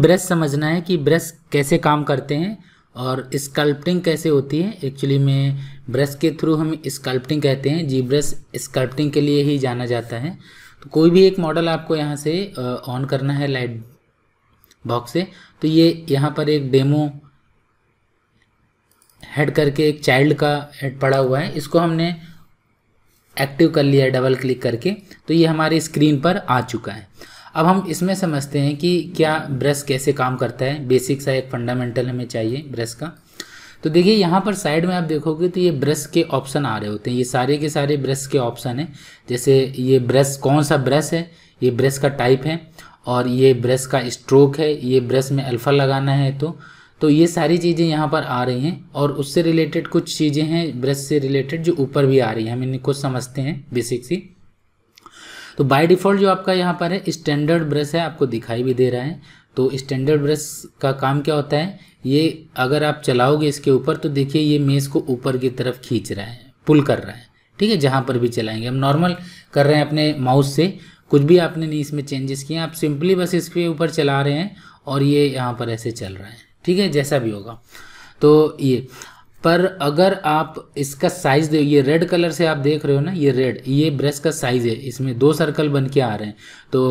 brush समझना है कि ब्रश कैसे काम करते हैं और स्कल्पटिंग कैसे होती है एक्चुअली में ब्रश के थ्रू हम स्कल्पटिंग कहते हैं जी ब्रश स्कल्पटिंग के लिए ही जाना जाता है तो कोई भी एक मॉडल आपको यहाँ से ऑन करना है लाइट बॉक्स से तो ये यहाँ पर एक डेमो हेड करके एक चाइल्ड का हेड पड़ा हुआ है इसको हमने एक्टिव कर लिया डबल क्लिक करके तो ये हमारे स्क्रीन पर आ चुका है अब हम इसमें समझते हैं कि क्या ब्रश कैसे काम करता है बेसिक सा एक फंडामेंटल हमें चाहिए ब्रश का तो देखिए यहाँ पर साइड में आप देखोगे तो ये ब्रश के ऑप्शन आ रहे होते हैं ये सारे के सारे ब्रश के ऑप्शन हैं जैसे ये ब्रश कौन सा ब्रश है ये ब्रश का टाइप है और ये ब्रश का स्ट्रोक है ये ब्रश में अल्फ़ा लगाना है तो तो ये सारी चीज़ें यहाँ पर आ रही हैं और उससे रिलेटेड कुछ चीज़ें हैं ब्रश से रिलेटेड जो ऊपर भी आ रही हैं हम इनको समझते हैं बेसिक सी तो बाय डिफ़ॉल्ट जो आपका यहाँ पर है स्टैंडर्ड ब्रश है आपको दिखाई भी दे रहा है तो स्टैंडर्ड ब्रश का काम क्या होता है ये अगर आप चलाओगे इसके ऊपर तो देखिए ये मेज़ को ऊपर की तरफ खींच रहा है पुल कर रहा है ठीक है जहाँ पर भी चलाएंगे हम नॉर्मल कर रहे हैं अपने माउस से कुछ भी आपने नहीं इसमें चेंजेस किए आप सिंपली बस इसके ऊपर चला रहे हैं और ये यहाँ पर ऐसे चल रहा है ठीक है जैसा भी होगा तो ये पर अगर आप इसका साइज़ दे ये रेड कलर से आप देख रहे हो ना ये रेड ये ब्रश का साइज़ है इसमें दो सर्कल बन के आ रहे हैं तो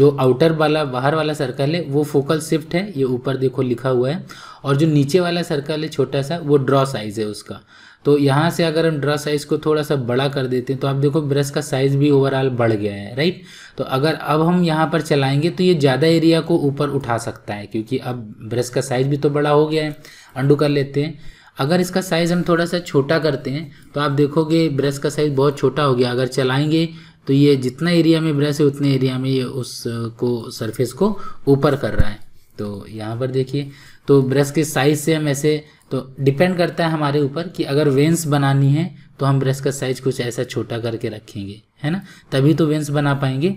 जो आउटर वाला बाहर वाला सर्कल है वो फोकल शिफ्ट है ये ऊपर देखो लिखा हुआ है और जो नीचे वाला सर्कल है छोटा सा वो ड्रॉ साइज़ है उसका तो यहाँ से अगर हम ड्रा साइज़ को थोड़ा सा बड़ा कर देते हैं तो आप देखो ब्रश का साइज़ भी ओवरऑल बढ़ गया है राइट तो अगर अब हम यहाँ पर चलाएंगे तो ये ज़्यादा एरिया को ऊपर उठा सकता है क्योंकि अब ब्रश का साइज़ भी तो बड़ा हो गया है अंडू कर लेते हैं अगर इसका साइज़ हम थोड़ा सा छोटा करते हैं तो आप देखोगे ब्रश का साइज़ बहुत छोटा हो गया अगर चलाएंगे तो ये जितना एरिया में ब्रश है उतने एरिया में ये उस को सरफेस को ऊपर कर रहा है तो यहाँ पर देखिए तो ब्रश के साइज़ से हम ऐसे तो डिपेंड करता है हमारे ऊपर कि अगर वेंस बनानी है तो हम ब्रश का साइज कुछ ऐसा छोटा करके रखेंगे है ना तभी तो वेंस बना पाएंगे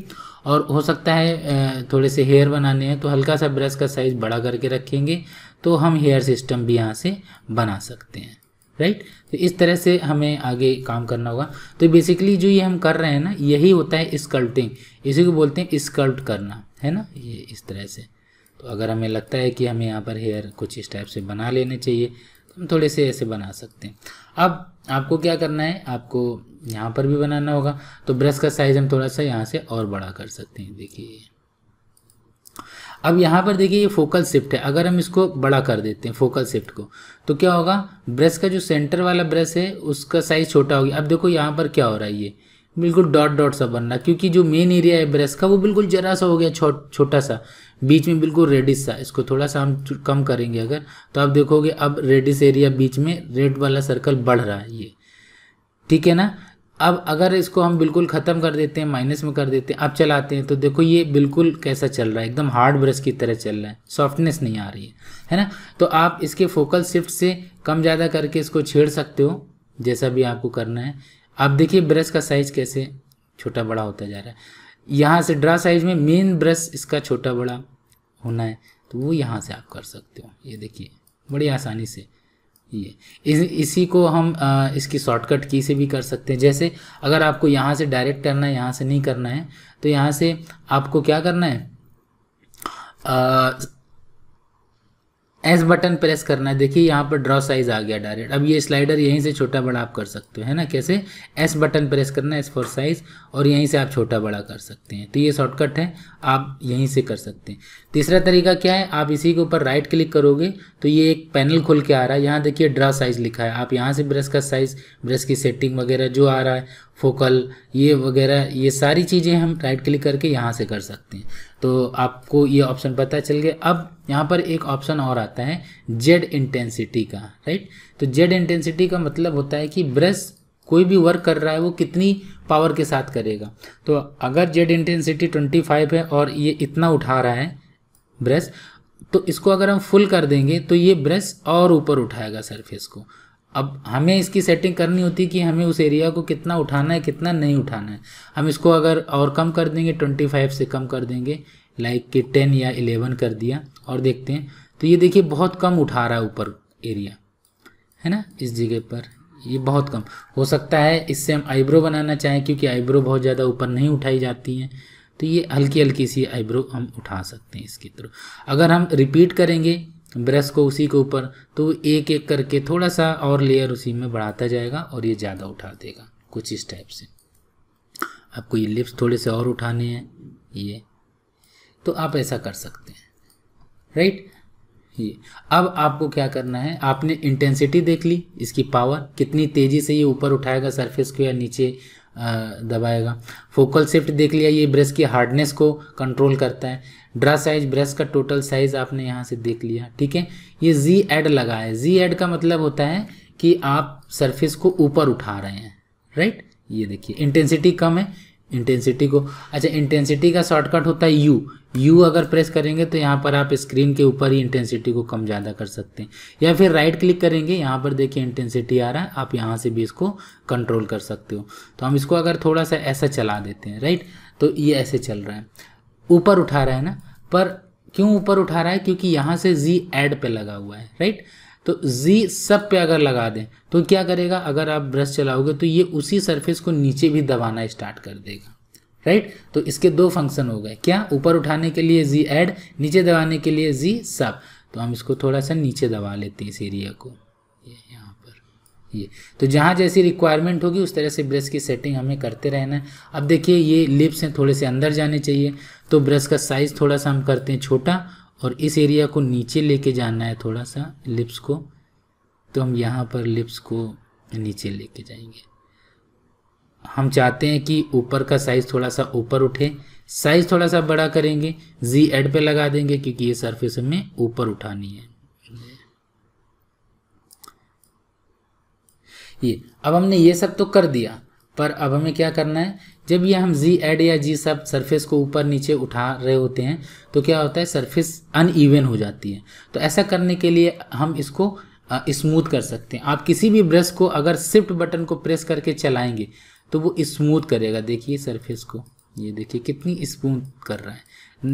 और हो सकता है थोड़े से हेयर बनाने हैं तो हल्का सा ब्रश का साइज बड़ा करके रखेंगे तो हम हेयर सिस्टम भी यहाँ से बना सकते हैं राइट तो इस तरह से हमें आगे काम करना होगा तो बेसिकली जो ये हम कर रहे हैं ना यही होता है स्कल्टिंग इसी को बोलते हैं स्कल्ट करना है ना ये इस तरह से तो अगर हमें लगता है कि हमें यहाँ पर हेयर कुछ इस टाइप से बना लेने चाहिए हम थोड़े से ऐसे बना सकते हैं अब आपको क्या करना है आपको यहाँ पर भी बनाना होगा तो ब्रश का साइज हम थोड़ा सा यहाँ से और बड़ा कर सकते हैं देखिए अब यहाँ पर देखिए ये फोकल शिफ्ट है अगर हम इसको बड़ा कर देते हैं फोकल शिफ्ट को तो क्या होगा ब्रश का जो सेंटर वाला ब्रश है उसका साइज छोटा होगी अब देखो यहाँ पर क्या हो रहा है ये बिल्कुल डॉट डॉट सा बन रहा क्योंकि जो मेन एरिया है ब्रश का वो बिल्कुल जरा सा हो गया छो, छोटा सा बीच में बिल्कुल रेडिश सा इसको थोड़ा सा हम कम करेंगे अगर तो आप देखोगे अब रेडिश एरिया बीच में रेड वाला सर्कल बढ़ रहा है ये ठीक है ना अब अगर इसको हम बिल्कुल ख़त्म कर देते हैं माइनस में कर देते हैं अब चलाते हैं तो देखो ये बिल्कुल कैसा चल रहा है एकदम हार्ड ब्रश की तरह चल रहा है सॉफ्टनेस नहीं आ रही है है ना तो आप इसके फोकल शिफ्ट से कम ज़्यादा करके इसको छेड़ सकते हो जैसा भी आपको करना है आप देखिए ब्रश का साइज़ कैसे छोटा बड़ा होता जा रहा है यहाँ से ड्रा साइज में मेन ब्रश इसका छोटा बड़ा होना है तो वो यहाँ से आप कर सकते हो ये देखिए बड़ी आसानी से ये इस, इसी को हम आ, इसकी शॉर्टकट की से भी कर सकते हैं जैसे अगर आपको यहाँ से डायरेक्ट करना है यहाँ से नहीं करना है तो यहाँ से आपको क्या करना है आ, एस बटन प्रेस करना है देखिए यहाँ पर ड्रॉ साइज आ गया डायरेक्ट अब ये स्लाइडर यहीं से छोटा बड़ा आप कर सकते हो है ना कैसे एस बटन प्रेस करना है एस फॉर साइज और यहीं से आप छोटा बड़ा कर सकते हैं तो ये शॉर्टकट है आप यहीं से कर सकते हैं तीसरा तरीका क्या है आप इसी के ऊपर राइट क्लिक करोगे तो ये एक पैनल खुल के आ रहा है यहाँ देखिए ड्रॉ साइज लिखा है आप यहाँ से ब्रश का साइज ब्रश की सेटिंग वगैरह जो आ रहा है फोकल ये वगैरह ये सारी चीज़ें हम राइट क्लिक करके यहाँ से कर सकते हैं तो आपको ये ऑप्शन पता चल गया अब यहाँ पर एक ऑप्शन और आता है जेड इंटेंसिटी का राइट तो जेड इंटेंसिटी का मतलब होता है कि ब्रश कोई भी वर्क कर रहा है वो कितनी पावर के साथ करेगा तो अगर जेड इंटेंसिटी 25 है और ये इतना उठा रहा है ब्रश तो इसको अगर हम फुल कर देंगे तो ये ब्रश और ऊपर उठाएगा सरफेस को अब हमें इसकी सेटिंग करनी होती कि हमें उस एरिया को कितना उठाना है कितना नहीं उठाना है हम इसको अगर और कम कर देंगे ट्वेंटी फाइव से कम कर देंगे लाइक कि टेन या इलेवन कर दिया और देखते हैं तो ये देखिए बहुत कम उठा रहा है ऊपर एरिया है ना इस जगह पर ये बहुत कम हो सकता है इससे हम आईब्रो बनाना चाहें क्योंकि आईब्रो बहुत ज़्यादा ऊपर नहीं उठाई जाती हैं तो ये हल्की हल्की सी आईब्रो हम उठा सकते हैं इसकी तरफ अगर हम रिपीट करेंगे ब्रश को उसी के ऊपर तो एक एक करके थोड़ा सा और लेयर उसी में बढ़ाता जाएगा और ये ज़्यादा उठा देगा कुछ इस टाइप से आपको ये लिप्स थोड़े से और उठाने हैं ये तो आप ऐसा कर सकते हैं राइट ये अब आपको क्या करना है आपने इंटेंसिटी देख ली इसकी पावर कितनी तेज़ी से ये ऊपर उठाएगा सरफेस को या नीचे दबाएगा फोकल शिफ्ट देख लिया ये ब्रश की हार्डनेस को कंट्रोल करता है ड्रा साइज ब्रश का टोटल साइज आपने यहाँ से देख लिया ठीक है ये जी एड लगा है जी एड का मतलब होता है कि आप सरफेस को ऊपर उठा रहे हैं राइट ये देखिए इंटेंसिटी कम है इंटेंसिटी को अच्छा इंटेंसिटी का शॉर्टकट होता है यू यू अगर प्रेस करेंगे तो यहाँ पर आप स्क्रीन के ऊपर ही इंटेंसिटी को कम ज़्यादा कर सकते हैं या फिर राइट क्लिक करेंगे यहाँ पर देखिए इंटेंसिटी आ रहा है आप यहाँ से भी इसको कंट्रोल कर सकते हो तो हम इसको अगर थोड़ा सा ऐसा चला देते हैं राइट तो ये ऐसे चल रहा है ऊपर उठा रहा है ना पर क्यों ऊपर उठा रहा है क्योंकि यहाँ से जी एड पर लगा हुआ है राइट तो जी सब पे अगर लगा दें तो क्या करेगा अगर आप ब्रश चलाओगे तो ये उसी सरफेस को नीचे भी दबाना स्टार्ट कर देगा राइट तो इसके दो फंक्शन हो गए क्या ऊपर उठाने के लिए जी ऐड नीचे दबाने के लिए जी सब तो हम इसको थोड़ा सा नीचे दबा लेते हैं इस एरिया को ये यहाँ पर ये तो जहाँ जैसी रिक्वायरमेंट होगी उस तरह से ब्रश की सेटिंग हमें करते रहना है अब देखिए ये लिप्स हैं थोड़े से अंदर जाने चाहिए तो ब्रश का साइज़ थोड़ा सा हम करते हैं छोटा और इस एरिया को नीचे लेके जाना है थोड़ा सा लिप्स को तो हम यहाँ पर लिप्स को नीचे लेके जाएंगे हम चाहते हैं कि ऊपर का साइज़ थोड़ा सा ऊपर उठे साइज़ थोड़ा सा बड़ा करेंगे जी एड पे लगा देंगे क्योंकि ये सरफेस हमें ऊपर उठानी है ये अब हमने ये सब तो कर दिया पर अब हमें क्या करना है जब ये हम जी एड या जी सब सरफेस को ऊपर नीचे उठा रहे होते हैं तो क्या होता है सरफेस अनइवन हो जाती है तो ऐसा करने के लिए हम इसको स्मूथ कर सकते हैं आप किसी भी ब्रश को अगर शिफ्ट बटन को प्रेस करके चलाएंगे तो वो स्मूथ करेगा देखिए सरफेस को ये देखिए कितनी स्मूथ कर रहा है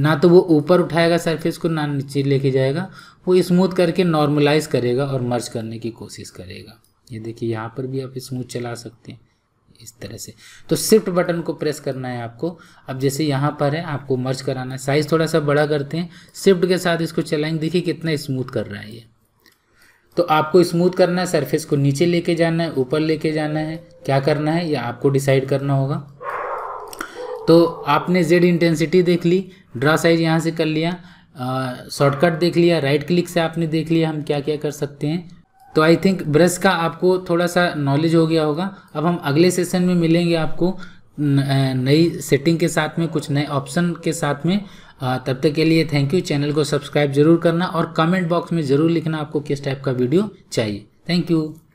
ना तो वो ऊपर उठाएगा सरफेस को ना नीचे लेके जाएगा वो स्मूथ करके नॉर्मलाइज करेगा और मर्ज करने की कोशिश करेगा ये देखिए यहाँ पर भी आप स्मूथ चला सकते हैं इस तरह से तो शिफ्ट बटन को प्रेस करना है आपको अब जैसे यहाँ पर है आपको मर्ज कराना है साइज़ थोड़ा सा बड़ा करते हैं शिफ्ट के साथ इसको चलाएंगे देखिए कितना स्मूथ कर रहा है ये तो आपको स्मूथ करना है सरफेस को नीचे लेके जाना है ऊपर लेके जाना है क्या करना है ये आपको डिसाइड करना होगा तो आपने जेड इंटेंसिटी देख ली ड्रा साइज यहाँ से कर लिया शॉर्टकट देख लिया राइट क्लिक से आपने देख लिया हम क्या क्या कर सकते हैं तो आई थिंक ब्रश का आपको थोड़ा सा नॉलेज हो गया होगा अब हम अगले सेशन में मिलेंगे आपको नई सेटिंग के साथ में कुछ नए ऑप्शन के साथ में तब तक के लिए थैंक यू चैनल को सब्सक्राइब जरूर करना और कमेंट बॉक्स में ज़रूर लिखना आपको किस टाइप का वीडियो चाहिए थैंक यू